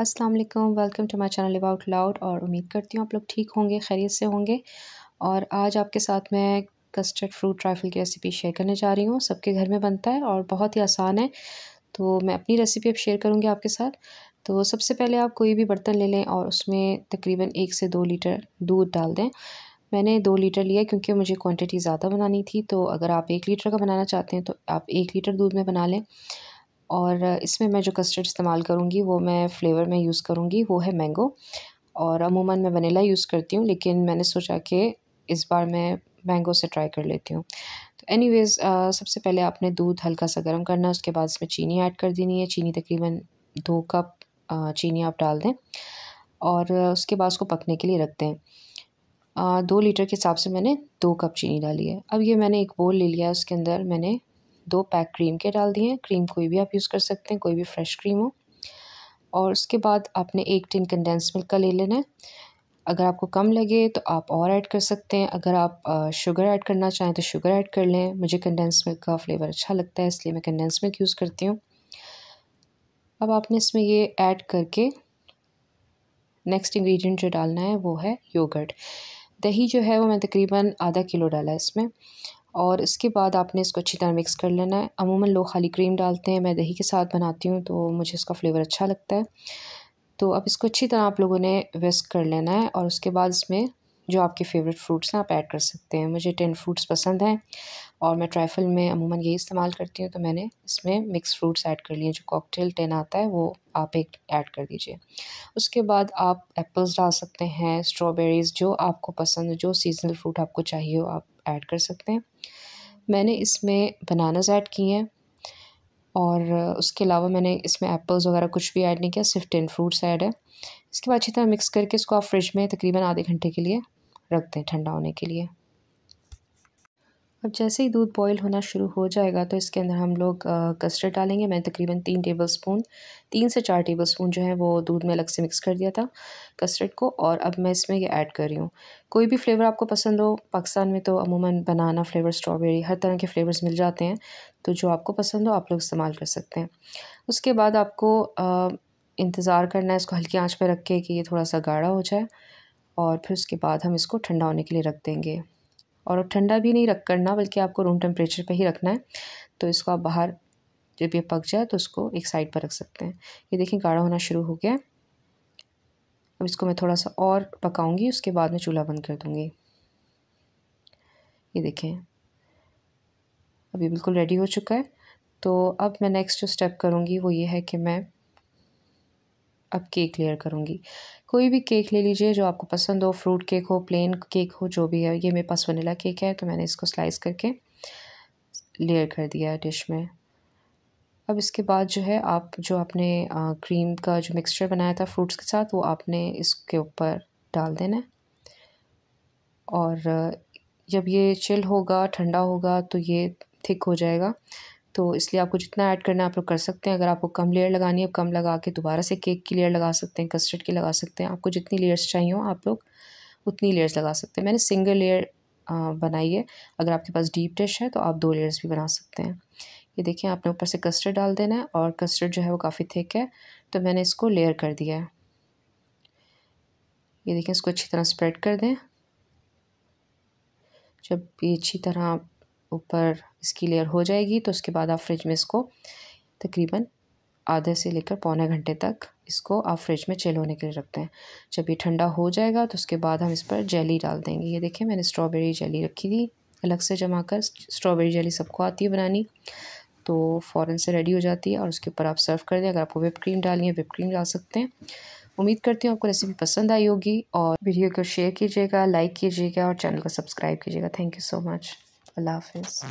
अस्सलाम वालेकुम welcome to my channel अबाउट लाउड और उम्मीद करती हूँ आप लोग ठीक होंगे खैरियत से होंगे और आज आपके साथ मैं कस्टर्ड फ्रूट ट्राइफल की रेसिपी शेयर करने जा रही हूँ सबके घर में बनता है और बहुत ही आसान है तो मैं अपनी रेसिपी अब शेयर करूँगी आपके साथ तो सबसे पहले आप कोई भी बर्तन ले लें और उसमें तकरीबन एक से दो लीटर दूध डाल दें मैंने दो लीटर लिया क्योंकि मुझे क्वांटिटी ज़्यादा बनानी थी तो अगर आप एक लीटर का बनाना चाहते हैं तो आप एक लीटर दूध में बना लें और इसमें मैं जो कस्टर्ड इस्तेमाल करूँगी वो मैं फ़्लेवर में यूज़ करूँगी वो है मैंगो और अमूमन मैं वनीला यूज़ करती हूँ लेकिन मैंने सोचा कि इस बार मैं मैंगो से ट्राई कर लेती हूँ तो एनी वेज़ सबसे पहले आपने दूध हल्का सा गर्म करना उसके बाद इसमें चीनी ऐड कर देनी है चीनी तकरीबन दो कप चीनी आप डाल दें और उसके बाद उसको पकने के लिए रख दें दो लीटर के हिसाब से मैंने दो कप चीनी डाली है अब ये मैंने एक बोल ले लिया उसके अंदर मैंने दो पैक क्रीम के डाल दिए हैं क्रीम कोई भी आप यूज़ कर सकते हैं कोई भी फ्रेश क्रीम हो और उसके बाद आपने एक टिन कंडेंस मिल्क का ले लेना है अगर आपको कम लगे तो आप और ऐड कर सकते हैं अगर आप शुगर ऐड करना चाहें तो शुगर ऐड कर लें मुझे कंडेंस मिल्क का फ्लेवर अच्छा लगता है इसलिए मैं कंडेंस मिल्क यूज़ करती हूँ अब आपने इसमें ये ऐड करके नेक्स्ट इंग्रेडिएंट जो डालना है वो है योगर्ट दही जो है वो मैं तकरीबन आधा किलो डाला इसमें और इसके बाद आपने इसको अच्छी तरह मिक्स कर लेना है अमूमन लोग खाली क्रीम डालते हैं मैं दही के साथ बनाती हूँ तो मुझे इसका फ्लेवर अच्छा लगता है तो अब इसको अच्छी तरह आप लोगों ने विस्क कर लेना है और उसके बाद इसमें जो आपके फेवरेट फ्रूट्स हैं आप ऐड कर सकते हैं मुझे टेन फ्रूट्स पसंद हैं और मैं ट्राइफल में अमूमन यही इस्तेमाल करती हूँ तो मैंने इसमें मिक्स फ्रूट्स ऐड कर लिए जो कॉकटेल टेन आता है वो आप एक ऐड कर दीजिए उसके बाद आप एप्पल्स डाल सकते हैं स्ट्रॉबेरीज़ जो आपको पसंद जो सीजनल फ्रूट आपको चाहिए हो आप ऐड कर सकते हैं मैंने इसमें बनानास ऐड किए हैं और उसके अलावा मैंने इसमें एप्पल्स वगैरह कुछ भी ऐड नहीं किया सिर्फ टिन फ्रूट्स ऐड है इसके बाद अच्छी तरह मिक्स करके इसको आप फ्रिज में तकरीबन आधे घंटे के लिए रख दें ठंडा होने के लिए अब जैसे ही दूध बॉईल होना शुरू हो जाएगा तो इसके अंदर हम लोग कस्टर्ड डालेंगे मैं तकरीबन तीन टेबल स्पून तीन से चार टेबल स्पून जो है वो दूध में अलग से मिक्स कर दिया था कस्टर्ड को और अब मैं इसमें ये ऐड कर रही हूँ कोई भी फ्लेवर आपको पसंद हो पाकिस्तान में तो अमूमन बनाना फ्लेवर स्ट्रॉबेरी हर तरह के फ्लेवर्स मिल जाते हैं तो जो आपको पसंद हो आप लोग इस्तेमाल कर सकते हैं उसके बाद आपको इंतज़ार करना है इसको हल्की आँच पर रख के कि ये थोड़ा सा गाढ़ा हो जाए और फिर उसके बाद हम इसको ठंडा होने के लिए रख देंगे और ठंडा भी नहीं रख करना बल्कि आपको रूम टेम्परेचर पर ही रखना है तो इसको आप बाहर जब ये पक जाए तो उसको एक साइड पर रख सकते हैं ये देखें गाढ़ा होना शुरू हो गया अब इसको मैं थोड़ा सा और पकाऊंगी उसके बाद में चूल्हा बंद कर दूँगी ये देखें अभी बिल्कुल रेडी हो चुका है तो अब मैं नेक्स्ट जो स्टेप करूँगी वो ये है कि मैं अब केक लेयर करूँगी कोई भी केक ले लीजिए जो आपको पसंद हो फ्रूट केक हो प्लेन केक हो जो भी है ये मेरे पास वनीला केक है तो मैंने इसको स्लाइस करके लेयर कर दिया है डिश में अब इसके बाद जो है आप जो आपने क्रीम का जो मिक्सचर बनाया था फ्रूट्स के साथ वो आपने इसके ऊपर डाल देना है और जब ये चिल होगा ठंडा होगा तो ये थिक हो जाएगा तो इसलिए आपको जितना ऐड करना है आप लोग कर सकते हैं अगर आपको कम लेयर लगानी है कम लगा के दोबारा से केक की लेयर लगा सकते हैं कस्टर्ड की लगा सकते हैं आपको जितनी लेयर्स चाहिए हो आप लोग उतनी लेयर्स लगा सकते हैं मैंने सिंगल लेयर बनाई है अगर आपके पास डीप डिश है तो आप दो लेयर्स भी बना सकते हैं ये देखिए आपने ऊपर से कस्टर्ड डाल देना है और कस्टर्ड जो है वो काफ़ी थिक है तो मैंने इसको लेयर कर दिया है ये देखिए इसको अच्छी तरह स्प्रेड कर दें जब ये अच्छी तरह ऊपर इसकी लेयर हो जाएगी तो उसके बाद आप फ्रिज में इसको तकरीबन आधे से लेकर पौने घंटे तक इसको आप फ्रिज में चिल होने के लिए रखते हैं जब ये ठंडा हो जाएगा तो उसके बाद हम इस पर जेली डाल देंगे ये देखिए मैंने स्ट्रॉबेरी जेली रखी थी अलग से जमा कर स्ट्रॉबेरी जेली सबको आती है बनानी तो फ़ौरन से रेडी हो जाती है और उसके ऊपर आप सर्व कर दें अगर आपको विप क्रीम डालनी है विप क्रीम डाल सकते हैं उम्मीद करती हूँ आपको रेसिपी पसंद आई होगी और वीडियो को शेयर कीजिएगा लाइक कीजिएगा और चैनल को सब्सक्राइब कीजिएगा thank you so much love Hafiz.